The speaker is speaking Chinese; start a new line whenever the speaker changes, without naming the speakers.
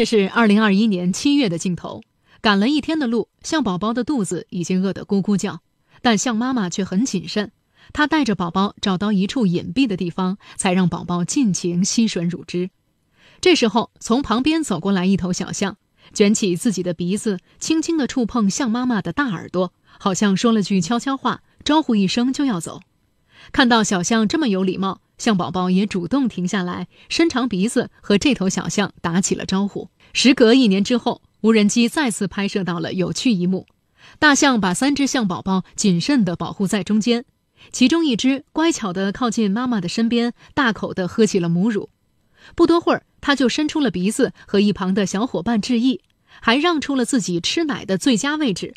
这是二零二一年七月的镜头，赶了一天的路，象宝宝的肚子已经饿得咕咕叫，但象妈妈却很谨慎。她带着宝宝找到一处隐蔽的地方，才让宝宝尽情吸吮乳汁。这时候，从旁边走过来一头小象，卷起自己的鼻子，轻轻地触碰象妈妈的大耳朵，好像说了句悄悄话，招呼一声就要走。看到小象这么有礼貌。象宝宝也主动停下来，伸长鼻子和这头小象打起了招呼。时隔一年之后，无人机再次拍摄到了有趣一幕：大象把三只象宝宝谨慎地保护在中间，其中一只乖巧地靠近妈妈的身边，大口地喝起了母乳。不多会儿，它就伸出了鼻子和一旁的小伙伴致意，还让出了自己吃奶的最佳位置。